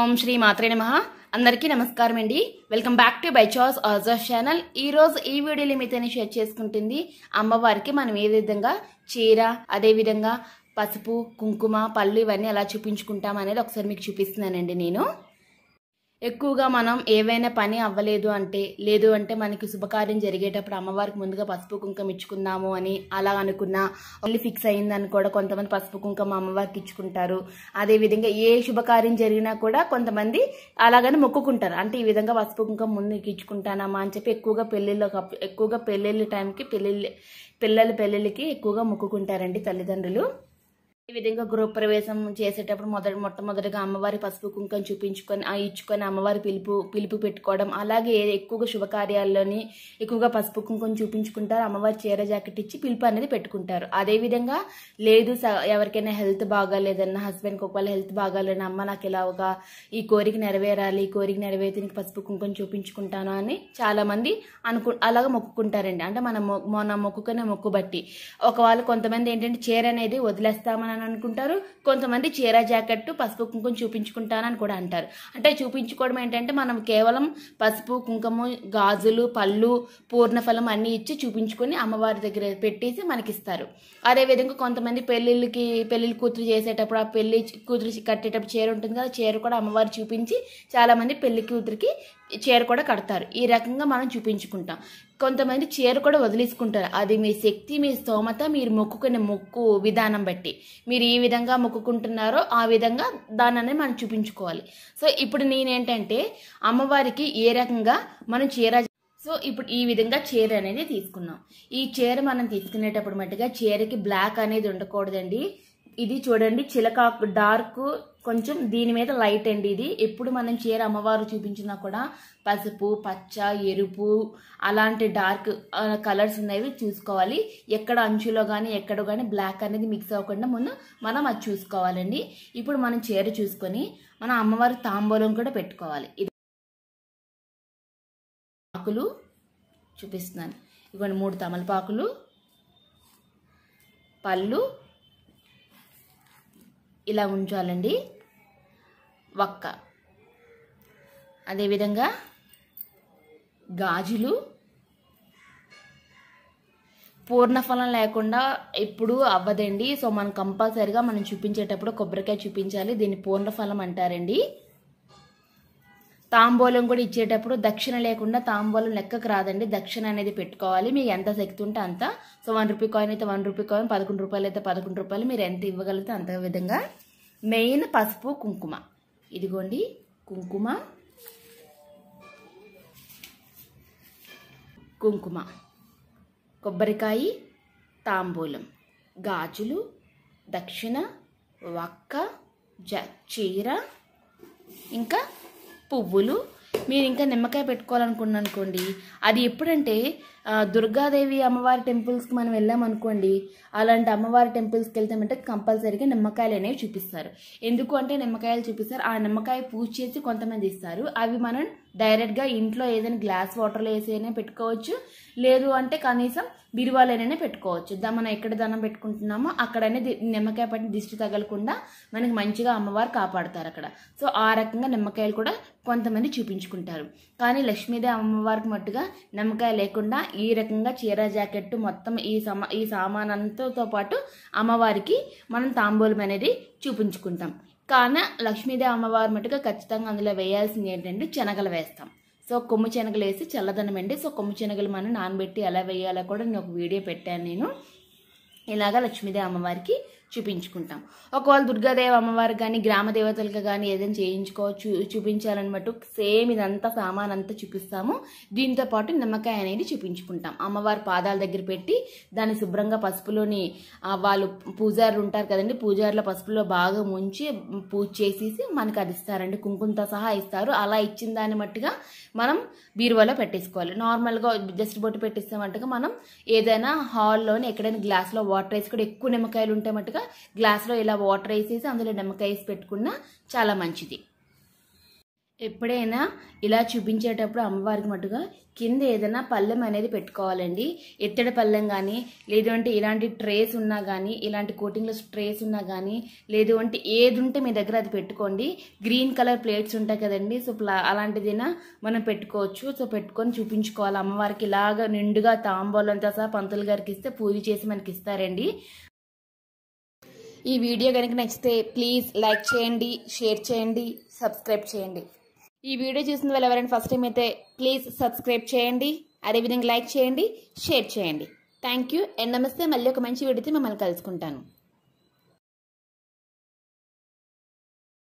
ఓం శ్రీ మాత్రే నమ అందరికీ నమస్కారం అండి వెల్కమ్ బ్యాక్ టు బైచాస్ ఆజర్ ఛానల్ ఈరోజు ఈ వీడియోలో మీతోనే షేర్ చేసుకుంటుంది అమ్మవారికి మనం ఏ విధంగా చీర అదేవిధంగా పసుపు కుంకుమ పళ్ళు ఇవన్నీ ఎలా చూపించుకుంటాం అనేది ఒకసారి మీకు చూపిస్తున్నానండి నేను ఎక్కువగా మనం ఏవైనా పని అవ్వలేదు అంటే లేదు అంటే మనకి శుభకార్యం జరిగేటప్పుడు అమ్మవారికి ముందుగా పసుపు కుంకం ఇచ్చుకుందాము అని అలా అనుకున్నా ఓన్లీ ఫిక్స్ అయిందని కూడా కొంతమంది పసుపు కుంకం అమ్మవారికి ఇచ్చుకుంటారు అదేవిధంగా ఏ శుభకార్యం జరిగినా కూడా కొంతమంది అలాగని మొక్కుకుంటారు అంటే ఈ విధంగా పసుపు కుంకం ముందుకి ఇచ్చుకుంటానమ్మా అని చెప్పి ఎక్కువగా పెళ్ళిళ్ళ ఎక్కువగా పెళ్ళిళ్ళ టైంకి పెళ్ళిళ్ళ పిల్లల పెళ్ళిళ్ళకి ఎక్కువగా మొక్కుకుంటారండి తల్లిదండ్రులు ఈ విధంగా గృహప్రవేశం చేసేటప్పుడు మొదటి మొట్టమొదటిగా అమ్మవారి పసుపు కుంకం చూపించుకొని ఇచ్చుకొని అమ్మవారి పిలుపు పిలుపు పెట్టుకోవడం అలాగే ఎక్కువగా శుభకార్యాల్లోని ఎక్కువగా పసుపు కుంకం చూపించుకుంటారు అమ్మవారి చీర జాకెట్ ఇచ్చి పిలుపు అనేది పెట్టుకుంటారు అదేవిధంగా లేదు ఎవరికైనా హెల్త్ బాగాలేదన్న హస్బెండ్కి ఒకవేళ హెల్త్ బాగాలేదని అమ్మ నాకు ఇలా ఈ కోరిక నెరవేరాలి ఈ కోరిక నెరవేరితే నీకు పసుపు కుంకం చూపించుకుంటాను అని చాలామంది అనుకు అలాగ మొక్కుకుంటారండి అంటే మనం మన మొక్కుకునే మొక్కు బట్టి ఒకవేళ కొంతమంది ఏంటంటే చీర అనేది వదిలేస్తామని అని అనుకుంటారు కొంతమంది చీర జాకెట్ పసుపు కుంకుమ చూపించుకుంటానని కూడా అంటారు అంటే చూపించుకోవడం ఏంటంటే మనం కేవలం పసుపు కుంకుమ గాజులు పళ్ళు పూర్ణఫలం అన్నీ ఇచ్చి చూపించుకొని అమ్మవారి దగ్గర పెట్టేసి మనకిస్తారు అదేవిధంగా కొంతమంది పెళ్ళిళ్ళకి పెళ్ళిళ్ళు కూతురు చేసేటప్పుడు ఆ పెళ్ళి కూతురు కట్టేటప్పుడు చీర ఉంటుంది కదా చీర కూడా అమ్మవారు చూపించి చాలామంది పెళ్లి కూతురికి చీర కూడా కడతారు ఈ రకంగా మనం చూపించుకుంటాం కొంతమంది చీర కూడా వదిలేసుకుంటారు అది మీ శక్తి మీ స్తోమత మీరు మొక్కుకునే మొక్కు విధానం బట్టి మీరు ఏ విధంగా మొక్కుకుంటున్నారో ఆ విధంగా దాన్ని మనం చూపించుకోవాలి సో ఇప్పుడు నేనేంటంటే అమ్మవారికి ఏ రకంగా మనం చీర సో ఇప్పుడు ఈ విధంగా చీర అనేది తీసుకున్నాం ఈ చీర మనం తీసుకునేటప్పుడు మట్టుగా చీరకి బ్లాక్ అనేది ఉండకూడదండి ఇది చూడండి చిలకాకు డార్క్ కొంచెం దీని మీద లైట్ అండి ఇది ఎప్పుడు మనం చీర అమ్మవారు చూపించినా కూడా పసుపు పచ్చ ఎరుపు అలాంటి డార్క్ కలర్స్ ఉన్నవి చూసుకోవాలి ఎక్కడ అంచులో కానీ ఎక్కడ కానీ బ్లాక్ అనేది మిక్స్ అవ్వకుండా ముందు మనం అది చూసుకోవాలండి ఇప్పుడు మనం చీర చూసుకొని మన అమ్మవారి తాంబూలం కూడా పెట్టుకోవాలి ఇది ఆకులు చూపిస్తున్నాను ఇవ్వండి మూడు తమలపాకులు పళ్ళు ఇలా ఉంచాలండి వక్క అదేవిధంగా గాజులు పూర్ణఫలం లేకుండా ఎప్పుడు అవ్వదండి సో మనం కంపల్సరిగా మనం చూపించేటప్పుడు కొబ్బరికాయ చూపించాలి దీన్ని పూర్ణఫలం అంటారండి తాంబూలం కూడా ఇచ్చేటప్పుడు దక్షిణ లేకుండా తాంబూలం లెక్కకు రాదండి దక్షిణ అనేది పెట్టుకోవాలి మీకు ఎంత శక్తి ఉంటే అంత సో వన్ రూపీ కాయిన్ అయితే వన్ రూపీ కాయిన్ పదకొండు రూపాయలు అయితే పదకొండు రూపాయలు మీరు ఎంత ఇవ్వగలిగితే అంత విధంగా మెయిన్ పసుపు కుంకుమ ఇదిగోండి కుంకుమ కుంకుమ కొబ్బరికాయ తాంబూలం గాజులు దక్షిణ వక్క చీర ఇంకా పువ్వులు మీరు ఇంకా నిమ్మకాయ అనుకోండి అది ఎప్పుడంటే దుర్గాదేవి అమ్మవారి టెంపుల్స్కి మనం వెళ్ళామనుకోండి అలాంటి అమ్మవారి టెంపుల్స్కి వెళ్తామంటే కంపల్సరీగా నిమ్మకాయలు అనేవి చూపిస్తారు ఎందుకు అంటే నిమ్మకాయలు చూపిస్తారు ఆ నిమ్మకాయ పూజ చేసి కొంతమంది ఇస్తారు అవి మనం డైరెక్ట్గా ఇంట్లో ఏదైనా గ్లాస్ వాటర్లో అయినా పెట్టుకోవచ్చు లేదు అంటే కనీసం బిరువాలైనా పెట్టుకోవచ్చు మనం ఎక్కడ దండం పెట్టుకుంటున్నామో అక్కడనే నిమ్మకాయ పట్టి దిష్టి తగలకుండా మనకి మంచిగా అమ్మవారు కాపాడుతారు అక్కడ సో ఆ రకంగా నిమ్మకాయలు కూడా కొంతమంది చూపించుకుంటారు కానీ లక్ష్మీదేవి అమ్మవారికి మట్టుగా నిమ్మకాయ లేకుండా ఈ రకంగా చీర జాకెట్ మొత్తం ఈ సమా ఈ సామానంతో పాటు అమ్మవారికి మనం తాంబూలం అనేది చూపించుకుంటాం కానీ లక్ష్మీదేవి అమ్మవారి మటుకు ఖచ్చితంగా అందులో వేయాల్సింది ఏంటంటే శనగలు వేస్తాం సో కొమ్ము శనగలు వేసి చల్లదనం అండి సో కొమ్ము శనగలు మనం నానబెట్టి ఎలా వేయాలో కూడా నేను ఒక వీడియో పెట్టాను నేను ఇలాగ లక్ష్మీదేవి అమ్మవారికి చూపించుకుంటాం ఒకవేళ దుర్గాదేవి అమ్మవారు కానీ గ్రామ దేవతలకు కానీ ఏదైనా చేయించుకోవచ్చు చూపించాలని సేమ్ ఇదంతా సామాన్ అంతా చూపిస్తాము దీంతో పాటు నిమ్మకాయ అనేది చూపించుకుంటాం అమ్మవారి పాదాల దగ్గర పెట్టి దాన్ని శుభ్రంగా పసుపులోని వాళ్ళు పూజారులు ఉంటారు కదండి పూజారుల పసుపులో బాగా ముంచి పూజ చేసేసి మనకు అది ఇస్తారండి కుంకుమతో సహా ఇస్తారు అలా ఇచ్చిన దాన్ని మట్టుగా మనం బీరువాలో పెట్టేసుకోవాలి నార్మల్గా జస్ట్ బొట్టు పెట్టిస్తామంటగా మనం ఏదైనా హాల్లోని ఎక్కడైనా గ్లాస్లో వాటర్ వేసి కూడా ఎక్కువ నిమ్మకాయలు ఉంటే మట్టుగా గ్లాస్లో ఇలా వాటర్ వేసేసి అందులో నిమ్మకాయ వేసి పెట్టుకున్నా చాలా మంచిది ఎప్పుడైనా ఇలా చూపించేటప్పుడు అమ్మవారికి మటుగా కింద ఏదైనా పళ్ళెం అనేది పెట్టుకోవాలండి ఎత్తడి పళ్ళెం కానీ లేదంటే ఇలాంటి ట్రేస్ ఉన్నా కానీ ఇలాంటి కోటింగ్లో ట్రేస్ ఉన్నా కానీ లేదు అంటే ఏది ఉంటే మీ దగ్గర అది పెట్టుకోండి గ్రీన్ కలర్ ప్లేట్స్ ఉంటాయి కదండి సో అలాంటిదైనా మనం పెట్టుకోవచ్చు సో పెట్టుకొని చూపించుకోవాలి అమ్మవారికి ఇలాగ నిండుగా తాంబోలంతా సహా పంతులు గారికి ఇస్తే పూజ చేసి మనకి ఇస్తారండి ఈ వీడియో కనుక నచ్చితే ప్లీజ్ లైక్ చేయండి షేర్ చేయండి సబ్స్క్రైబ్ చేయండి ఈ వీడియో చూసిన వాళ్ళు ఎవరైనా ఫస్ట్ టైం అయితే ప్లీజ్ సబ్స్క్రైబ్ చేయండి అదేవిధంగా లైక్ చేయండి షేర్ చేయండి థ్యాంక్ యూ అండ్ నమస్తే మళ్ళీ ఒక మంచి వీడియోతో మిమ్మల్ని కలుసుకుంటాను